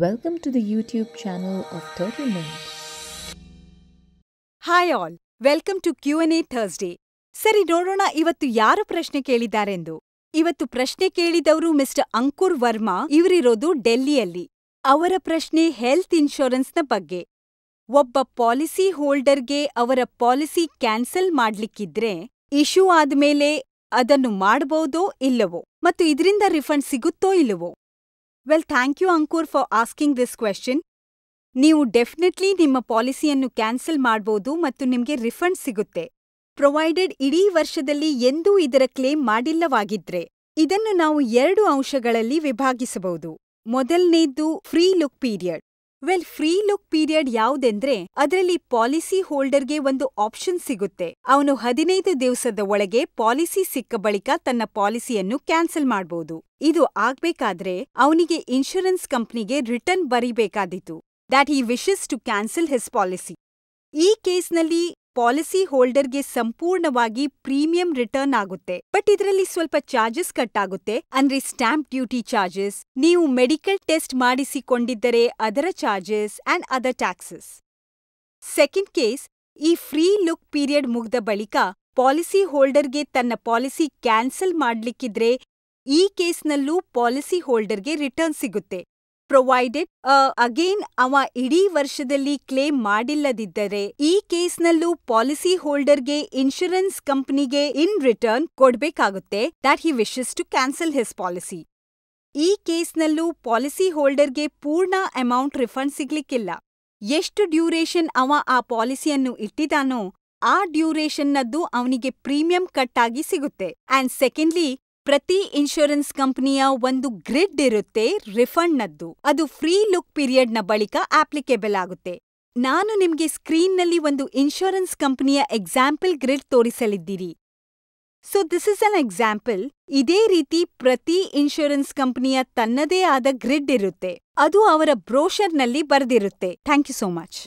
Welcome to the YouTube channel of hi all welcome to Q N A Thursday ಸರಿ ನೋಡೋಣ ಇವತ್ತು ಯಾರು ಪ್ರಶ್ನೆ ಕೇಳಿದ್ದಾರೆಂದು ಇವತ್ತು ಪ್ರಶ್ನೆ ಕೇಳಿದವರು ಮಿಸ್ಟರ್ ಅಂಕುರ್ ವರ್ಮಾ ಇವರಿರೋದು ಡೆಲ್ಲಿಯಲ್ಲಿ ಅವರ ಪ್ರಶ್ನೆ ಹೆಲ್ತ್ ಇನ್ಶೂರೆನ್ಸ್ನ ಬಗ್ಗೆ ಒಬ್ಬ ಪಾಲಿಸಿ ಹೋಲ್ಡರ್ಗೆ ಅವರ ಪಾಲಿಸಿ ಕ್ಯಾನ್ಸಲ್ ಮಾಡ್ಲಿಕ್ಕಿದ್ರೆ ಇಶ್ಯೂ ಆದ್ಮೇಲೆ ಅದನ್ನು ಮಾಡ್ಬೋದೋ ಇಲ್ಲವೋ ಮತ್ತು ಇದರಿಂದ ರಿಫಂಡ್ ಸಿಗುತ್ತೋ ಇಲ್ಲವೋ well thank you Ankur for asking this question ನೀವು ಡೆಫಿನೆಟ್ಲಿ ನಿಮ್ಮ ಪಾಲಿಸಿಯನ್ನು ಕ್ಯಾನ್ಸಲ್ ಮಾಡ್ಬೋದು ಮತ್ತು ನಿಮಗೆ ರಿಫಂಡ್ ಸಿಗುತ್ತೆ ಪ್ರೊವೈಡೆಡ್ ಇಡೀ ವರ್ಷದಲ್ಲಿ ಎಂದೂ ಇದರ ಕ್ಲೇಮ್ ಮಾಡಿಲ್ಲವಾಗಿದ್ರೆ ಇದನ್ನು ನಾವು ಎರಡು ಅಂಶಗಳಲ್ಲಿ ವಿಭಾಗಿಸಬಹುದು ಮೊದಲನೇದ್ದು free look period well free look period ಯಾವ್ದೆಂದ್ರೆ ಅದರಲ್ಲಿ ಪಾಲಿಸಿ ಹೋಲ್ಡರ್ಗೆ ಒಂದು ಆಪ್ಷನ್ ಸಿಗುತ್ತೆ ಅವನು ಹದಿನೈದು ದಿವಸದ ಒಳಗೆ ಪಾಲಿಸಿ ಸಿಕ್ಕ ಬಳಿಕ ತನ್ನ ಪಾಲಿಸಿಯನ್ನು ಕ್ಯಾನ್ಸಲ್ ಮಾಡ್ಬೋದು ಇದು ಆಗ್ಬೇಕಾದ್ರೆ ಅವನಿಗೆ ಇನ್ಶೂರೆನ್ಸ್ ಕಂಪ್ನಿಗೆ ರಿಟರ್ನ್ ಬರೀಬೇಕಾದೀತು that he wishes to cancel his policy ಈ ಕೇಸ್ನಲ್ಲಿ ಪಾಲಿಸಿ ಹೋಲ್ಡರ್ಗೆ ಸಂಪೂರ್ಣವಾಗಿ ಪ್ರೀಮಿಯಂ ರಿಟರ್ನ್ ಆಗುತ್ತೆ ಬಟ್ ಇದರಲ್ಲಿ ಸ್ವಲ್ಪ ಚಾರ್ಜಸ್ ಕಟ್ ಆಗುತ್ತೆ ಅಂದ್ರೆ ಸ್ಟಾಂಪ್ ಡ್ಯೂಟಿ ಚಾರ್ಜಸ್ ನೀವು ಮೆಡಿಕಲ್ ಟೆಸ್ಟ್ ಮಾಡಿಸಿಕೊಂಡಿದ್ದರೆ ಅದರ charges and other taxes second case ಈ ಫ್ರೀ ಲುಕ್ ಪೀರಿಯಡ್ ಮುಗ್ದ ಬಳಿಕ ಪಾಲಿಸಿ ಹೋಲ್ಡರ್ಗೆ ತನ್ನ ಪಾಲಿಸಿ ಕ್ಯಾನ್ಸಲ್ ಮಾಡ್ಲಿಕ್ಕಿದ್ರೆ ಈ ಕೇಸ್ನಲ್ಲೂ ಪಾಲಿಸಿ ಹೋಲ್ಡರ್ಗೆ ರಿಟರ್ನ್ ಸಿಗುತ್ತೆ ಪ್ರೊವೈಡೆಡ್ ಅಗೇನ್ uh, ಅವ ಇಡೀ ವರ್ಷದಲ್ಲಿ ಕ್ಲೇಮ್ ಮಾಡಿಲ್ಲದಿದ್ದರೆ ಈ ಕೇಸ್ನಲ್ಲೂ ಪಾಲಿಸಿ ಹೋಲ್ಡರ್ಗೆ ಇನ್ಶೂರೆನ್ಸ್ ಕಂಪನಿಗೆ ಇನ್ ರಿಟರ್ನ್ ಕೊಡಬೇಕಾಗುತ್ತೆ that he wishes to cancel his policy ಈ ಕೇಸ್ನಲ್ಲೂ ಪಾಲಿಸಿ ಹೋಲ್ಡರ್ಗೆ ಪೂರ್ಣ ಅಮೌಂಟ್ ರಿಫಂಡ್ ಸಿಗ್ಲಿಕ್ಕಿಲ್ಲ ಎಷ್ಟು ಡ್ಯೂರೇಷನ್ ಅವ ಆ ಪಾಲಿಸಿಯನ್ನು ಇಟ್ಟಿದಾನೋ ಆ ಡ್ಯೂರೇಷನ್ನದ್ದು ಅವನಿಗೆ ಪ್ರೀಮಿಯಂ ಕಟ್ ಆಗಿ ಸಿಗುತ್ತೆ ಆ್ಯಂಡ್ ಸೆಕೆಂಡ್ಲಿ ಪ್ರತಿ ಇನ್ಶೂರೆನ್ಸ್ ಕಂಪನಿಯ ಒಂದು ಗ್ರಿಡ್ ಇರುತ್ತೆ ರಿಫಂಡ್ನದ್ದು ಅದು ಫ್ರೀ ಲುಕ್ ಪೀರಿಯಡ್ನ ಬಳಿಕ ಆಪ್ಲಿಕೇಬಲ್ ಆಗುತ್ತೆ ನಾನು ನಿಮ್ಗೆ ಸ್ಕ್ರೀನ್ನಲ್ಲಿ ಒಂದು ಇನ್ಶೂರೆನ್ಸ್ ಕಂಪನಿಯ ಎಕ್ಸಾಂಪಲ್ ಗ್ರಿಡ್ ತೋರಿಸಲಿದ್ದೀರಿ so this is an example ಇದೇ ರೀತಿ ಪ್ರತಿ ಇನ್ಶೂರೆನ್ಸ್ ಕಂಪನಿಯ ತನ್ನದೇ ಆದ ಗ್ರಿಡ್ ಇರುತ್ತೆ ಅದು ಅವರ ಬ್ರೋಷರ್ನಲ್ಲಿ ಬರೆದಿರುತ್ತೆ ಥ್ಯಾಂಕ್ ಯು ಸೋ ಮಚ್